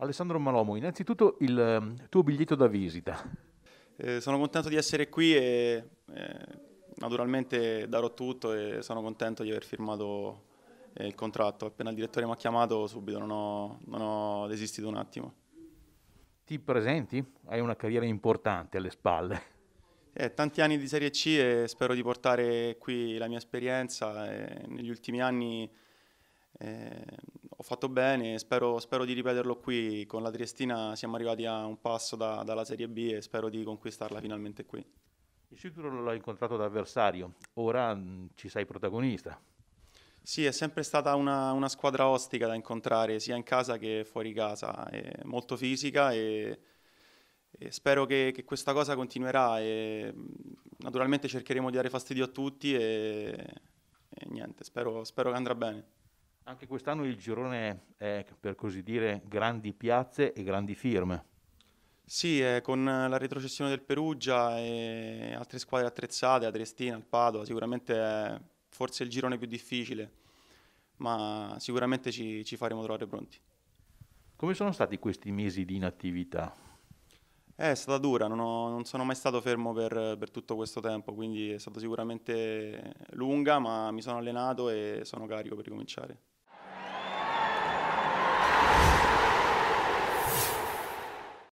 Alessandro Malomo, innanzitutto il ehm, tuo biglietto da visita. Eh, sono contento di essere qui e eh, naturalmente darò tutto e sono contento di aver firmato eh, il contratto. Appena il direttore mi ha chiamato subito, non ho, non ho desistito un attimo. Ti presenti? Hai una carriera importante alle spalle. Eh, tanti anni di Serie C e spero di portare qui la mia esperienza. Eh, negli ultimi anni eh, ho fatto bene, spero, spero, di ripeterlo qui. Con la Triestina siamo arrivati a un passo da, dalla Serie B e spero di conquistarla finalmente qui. Di sicuro l'ho incontrato da avversario, ora mh, mm, ci sei protagonista. Sì, è sempre stata una, una, squadra ostica da incontrare, sia in casa che fuori casa, è molto fisica e, e spero che, che, questa cosa continuerà. E, mm, naturalmente cercheremo di dare fastidio a tutti e, e niente, spero, spero che andrà bene. Anche quest'anno il girone è, per così dire, grandi piazze e grandi firme. Sì, eh, con la retrocessione del Perugia e altre squadre attrezzate, la Triestina, il Padova, sicuramente è forse il girone più difficile, ma sicuramente ci, ci faremo trovare pronti. Come sono stati questi mesi di inattività? Eh, è stata dura, non, ho, non sono mai stato fermo per, per, tutto questo tempo, quindi è stata sicuramente lunga, ma mi sono allenato e sono carico per ricominciare.